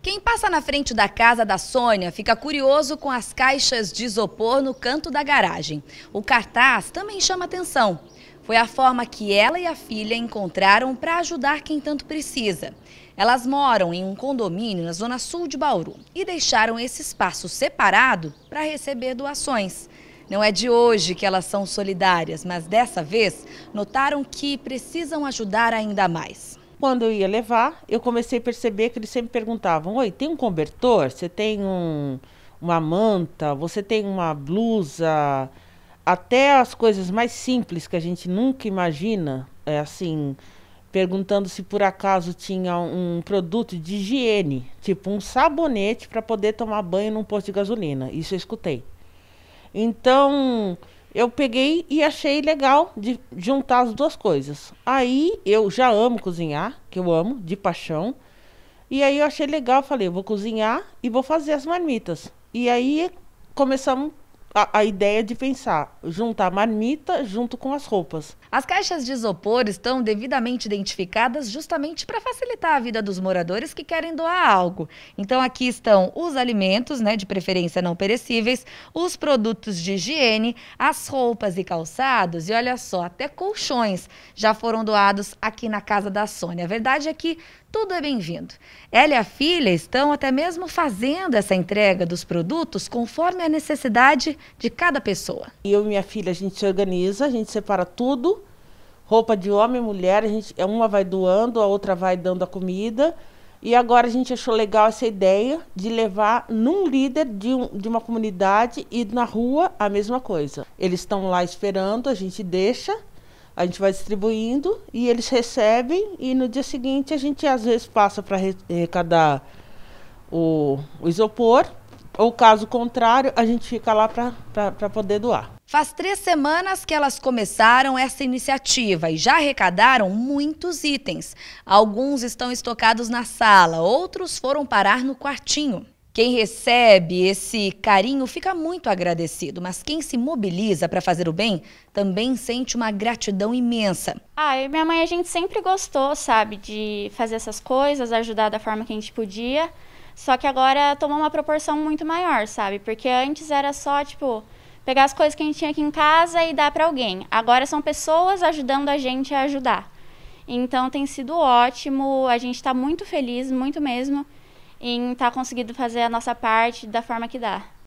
Quem passa na frente da casa da Sônia fica curioso com as caixas de isopor no canto da garagem. O cartaz também chama atenção. Foi a forma que ela e a filha encontraram para ajudar quem tanto precisa. Elas moram em um condomínio na zona sul de Bauru e deixaram esse espaço separado para receber doações. Não é de hoje que elas são solidárias, mas dessa vez notaram que precisam ajudar ainda mais. Quando eu ia levar, eu comecei a perceber que eles sempre perguntavam: Oi, tem um cobertor? Você tem um, uma manta? Você tem uma blusa? Até as coisas mais simples que a gente nunca imagina, é assim, perguntando se por acaso tinha um produto de higiene, tipo um sabonete para poder tomar banho num posto de gasolina. Isso eu escutei. Então, eu peguei e achei legal de juntar as duas coisas. Aí eu já amo cozinhar, que eu amo de paixão. E aí eu achei legal, falei, eu vou cozinhar e vou fazer as marmitas. E aí começamos a, a, ideia de pensar, juntar a marmita junto com as roupas. As caixas de isopor estão devidamente identificadas justamente para facilitar a vida dos moradores que querem doar algo. Então aqui estão os alimentos, né, de preferência não perecíveis, os produtos de higiene, as roupas e calçados e olha só, até colchões já foram doados aqui na casa da Sônia. A verdade é que tudo é bem-vindo. Ela e a filha estão até mesmo fazendo essa entrega dos produtos conforme a necessidade de cada pessoa. Eu e minha filha, a gente se organiza, a gente separa tudo, roupa de homem e mulher, a gente, é, uma vai doando, a outra vai dando a comida. E agora a gente achou legal essa ideia de levar num líder de, um, de uma comunidade e na rua a mesma coisa. Eles estão lá esperando, a gente deixa, a gente vai distribuindo e eles recebem e no dia seguinte a gente às vezes passa para eh, arrecadar o, o isopor ou caso contrário, a gente fica lá para poder doar. Faz três semanas que elas começaram essa iniciativa e já arrecadaram muitos itens. Alguns estão estocados na sala, outros foram parar no quartinho. Quem recebe esse carinho fica muito agradecido, mas quem se mobiliza para fazer o bem também sente uma gratidão imensa. Ah, eu minha mãe a gente sempre gostou, sabe, de fazer essas coisas, ajudar da forma que a gente podia. Só que agora tomou uma proporção muito maior, sabe? Porque antes era só, tipo, pegar as coisas que a gente tinha aqui em casa e dar para alguém. Agora são pessoas ajudando a gente a ajudar. Então tem sido ótimo, a gente está muito feliz, muito mesmo, em estar tá conseguindo fazer a nossa parte da forma que dá.